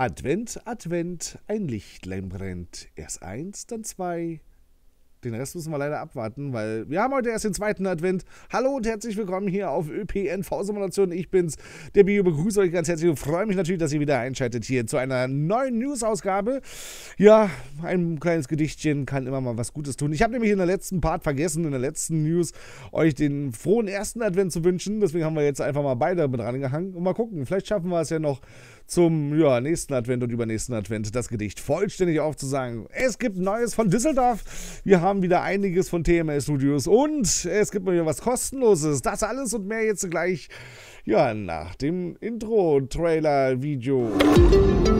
Advent, Advent, ein Lichtlein brennt. Erst eins, dann zwei. Den Rest müssen wir leider abwarten, weil wir haben heute erst den zweiten Advent. Hallo und herzlich willkommen hier auf ÖPNV-Simulation. Ich bin's, der Bio, begrüße euch ganz herzlich und freue mich natürlich, dass ihr wieder einschaltet hier zu einer neuen News-Ausgabe. Ja, ein kleines Gedichtchen kann immer mal was Gutes tun. Ich habe nämlich in der letzten Part vergessen, in der letzten News, euch den frohen ersten Advent zu wünschen. Deswegen haben wir jetzt einfach mal beide mit rangehangen und mal gucken, vielleicht schaffen wir es ja noch zum ja, nächsten Advent und übernächsten Advent das Gedicht vollständig aufzusagen. Es gibt Neues von Düsseldorf. Wir haben wieder einiges von TMS Studios und es gibt mal wieder was Kostenloses. Das alles und mehr jetzt gleich ja, nach dem Intro-Trailer-Video. Musik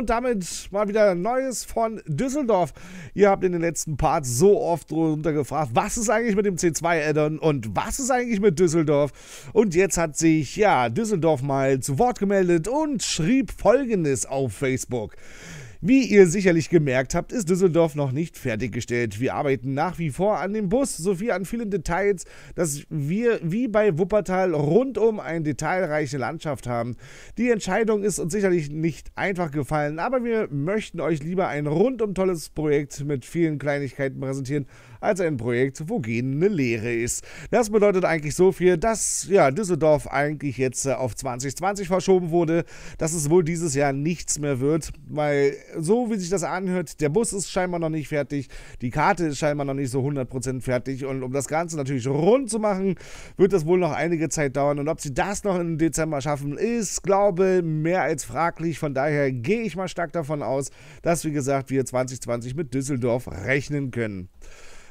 Und damit mal wieder Neues von Düsseldorf. Ihr habt in den letzten Parts so oft drunter gefragt, was ist eigentlich mit dem C2-Addon und was ist eigentlich mit Düsseldorf? Und jetzt hat sich, ja, Düsseldorf mal zu Wort gemeldet und schrieb folgendes auf Facebook. Wie ihr sicherlich gemerkt habt, ist Düsseldorf noch nicht fertiggestellt. Wir arbeiten nach wie vor an dem Bus sowie an vielen Details, dass wir wie bei Wuppertal rundum eine detailreiche Landschaft haben. Die Entscheidung ist uns sicherlich nicht einfach gefallen, aber wir möchten euch lieber ein rundum tolles Projekt mit vielen Kleinigkeiten präsentieren, als ein Projekt, wo gehen eine Lehre ist. Das bedeutet eigentlich so viel, dass ja, Düsseldorf eigentlich jetzt äh, auf 2020 verschoben wurde, dass es wohl dieses Jahr nichts mehr wird, weil so wie sich das anhört, der Bus ist scheinbar noch nicht fertig, die Karte ist scheinbar noch nicht so 100% fertig und um das Ganze natürlich rund zu machen, wird das wohl noch einige Zeit dauern und ob sie das noch im Dezember schaffen, ist, glaube mehr als fraglich. Von daher gehe ich mal stark davon aus, dass, wie gesagt, wir 2020 mit Düsseldorf rechnen können.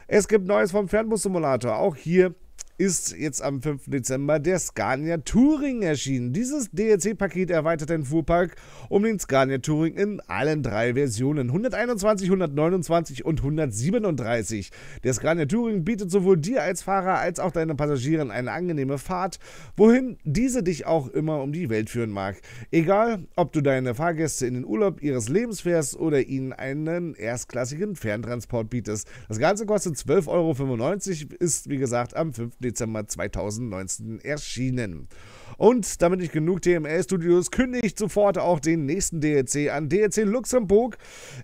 Es gibt Neues vom Fernbus-Simulator. Auch hier ist jetzt am 5. Dezember der Scania Touring erschienen. Dieses DLC-Paket erweitert den Fuhrpark um den Scania Touring in allen drei Versionen 121, 129 und 137. Der Scania Touring bietet sowohl dir als Fahrer als auch deinen Passagieren eine angenehme Fahrt, wohin diese dich auch immer um die Welt führen mag. Egal, ob du deine Fahrgäste in den Urlaub ihres Lebens fährst oder ihnen einen erstklassigen Ferntransport bietest. Das Ganze kostet 12,95 Euro, ist wie gesagt am 5. Dezember Dezember 2019 erschienen. Und damit nicht genug, DML Studios kündigt sofort auch den nächsten DLC an. DLC Luxemburg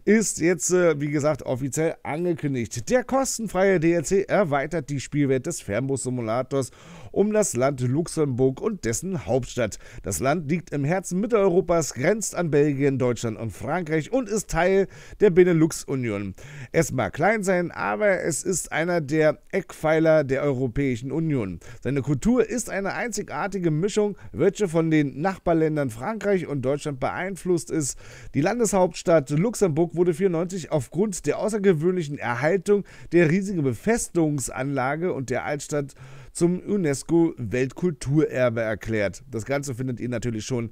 ist jetzt, äh, wie gesagt, offiziell angekündigt. Der kostenfreie DLC erweitert die Spielwelt des Fernbus-Simulators um das Land Luxemburg und dessen Hauptstadt. Das Land liegt im Herzen Mitteleuropas, grenzt an Belgien, Deutschland und Frankreich und ist Teil der Benelux-Union. Es mag klein sein, aber es ist einer der Eckpfeiler der Europäischen Union. Seine Kultur ist eine einzigartige Mischung Entwicklung, welche von den Nachbarländern Frankreich und Deutschland beeinflusst ist. Die Landeshauptstadt Luxemburg wurde 1994 aufgrund der außergewöhnlichen Erhaltung der riesigen Befestigungsanlage und der Altstadt zum UNESCO-Weltkulturerbe erklärt. Das Ganze findet ihr natürlich schon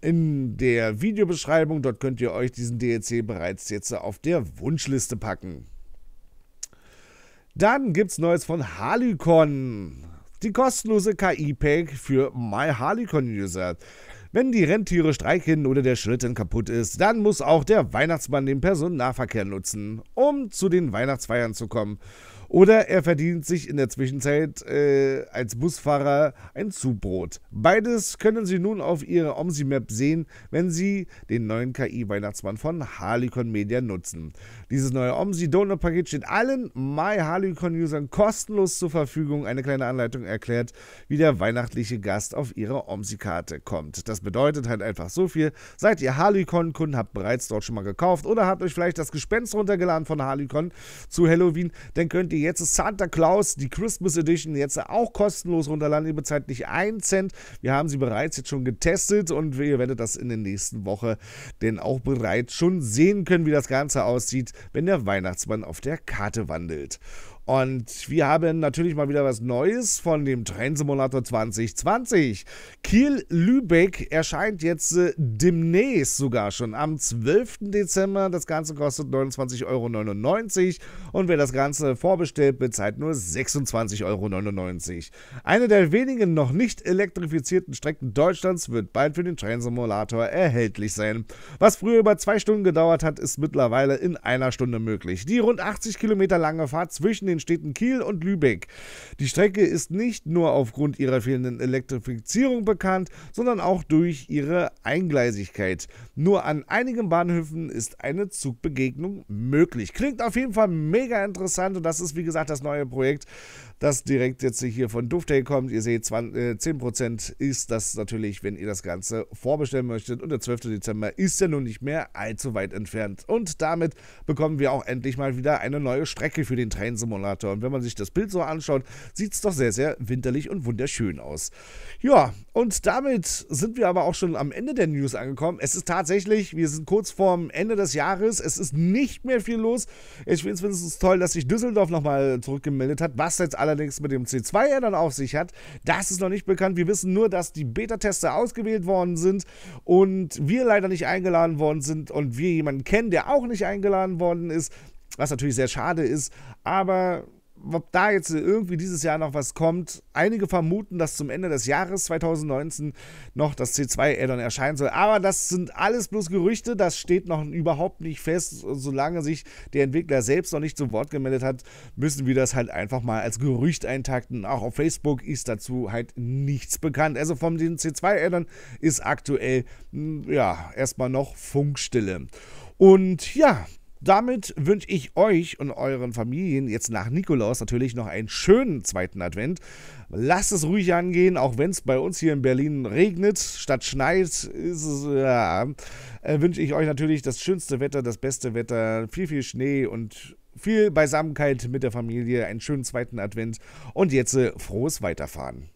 in der Videobeschreibung. Dort könnt ihr euch diesen DLC e bereits jetzt auf der Wunschliste packen. Dann gibt es Neues von Halicon die kostenlose KI-Pack für MyHarlequin-User. Wenn die Rentiere streiken oder der Schlitten kaputt ist, dann muss auch der Weihnachtsmann den Personennahverkehr nutzen, um zu den Weihnachtsfeiern zu kommen. Oder er verdient sich in der Zwischenzeit äh, als Busfahrer ein Zubrot. Beides können Sie nun auf Ihrer OMSI-Map sehen, wenn Sie den neuen KI-Weihnachtsmann von Harlicon Media nutzen. Dieses neue OMSI-Donor-Paket steht allen MyHarlequin-Usern kostenlos zur Verfügung. Eine kleine Anleitung erklärt, wie der weihnachtliche Gast auf Ihre OMSI-Karte kommt. Das bedeutet halt einfach so viel. Seid ihr harlicon kunden habt bereits dort schon mal gekauft oder habt euch vielleicht das Gespenst runtergeladen von Harlicon zu Halloween, dann könnt ihr Jetzt ist Santa Claus, die Christmas Edition, jetzt auch kostenlos runterladen. Ihr bezahlt nicht einen Cent. Wir haben sie bereits jetzt schon getestet und ihr werdet das in der nächsten Woche denn auch bereits schon sehen können, wie das Ganze aussieht, wenn der Weihnachtsmann auf der Karte wandelt. Und wir haben natürlich mal wieder was Neues von dem Trendsimulator 2020. Kiel-Lübeck erscheint jetzt äh, demnächst sogar schon am 12. Dezember. Das Ganze kostet 29,99 Euro. Und wer das Ganze vorbestellt, bezahlt nur 26,99 Euro. Eine der wenigen noch nicht elektrifizierten Strecken Deutschlands wird bald für den Trainsimulator erhältlich sein. Was früher über zwei Stunden gedauert hat, ist mittlerweile in einer Stunde möglich. Die rund 80 Kilometer lange Fahrt zwischen den den Städten Kiel und Lübeck. Die Strecke ist nicht nur aufgrund ihrer fehlenden Elektrifizierung bekannt, sondern auch durch ihre Eingleisigkeit. Nur an einigen Bahnhöfen ist eine Zugbegegnung möglich. Klingt auf jeden Fall mega interessant und das ist wie gesagt das neue Projekt das direkt jetzt hier von Duftay kommt. Ihr seht, 20, 10% äh, ist das natürlich, wenn ihr das Ganze vorbestellen möchtet. Und der 12. Dezember ist ja nun nicht mehr allzu weit entfernt. Und damit bekommen wir auch endlich mal wieder eine neue Strecke für den Train-Simulator. Und wenn man sich das Bild so anschaut, sieht es doch sehr, sehr winterlich und wunderschön aus. Ja, und damit sind wir aber auch schon am Ende der News angekommen. Es ist tatsächlich, wir sind kurz vorm Ende des Jahres. Es ist nicht mehr viel los. Ich finde es toll, dass sich Düsseldorf nochmal zurückgemeldet hat, was jetzt alle allerdings mit dem C2-Addon auf sich hat, das ist noch nicht bekannt. Wir wissen nur, dass die Beta-Tester ausgewählt worden sind und wir leider nicht eingeladen worden sind und wir jemanden kennen, der auch nicht eingeladen worden ist, was natürlich sehr schade ist, aber ob da jetzt irgendwie dieses Jahr noch was kommt. Einige vermuten, dass zum Ende des Jahres 2019 noch das C2-Addon erscheinen soll. Aber das sind alles bloß Gerüchte, das steht noch überhaupt nicht fest. solange sich der Entwickler selbst noch nicht zu Wort gemeldet hat, müssen wir das halt einfach mal als Gerücht eintakten. Auch auf Facebook ist dazu halt nichts bekannt. Also von vom C2-Addon ist aktuell, hm, ja, erstmal noch Funkstille. Und ja, damit wünsche ich euch und euren Familien jetzt nach Nikolaus natürlich noch einen schönen zweiten Advent. Lasst es ruhig angehen, auch wenn es bei uns hier in Berlin regnet, statt schneit, ist es, ja, äh, wünsche ich euch natürlich das schönste Wetter, das beste Wetter, viel, viel Schnee und viel Beisammenkeit mit der Familie, einen schönen zweiten Advent und jetzt äh, frohes Weiterfahren.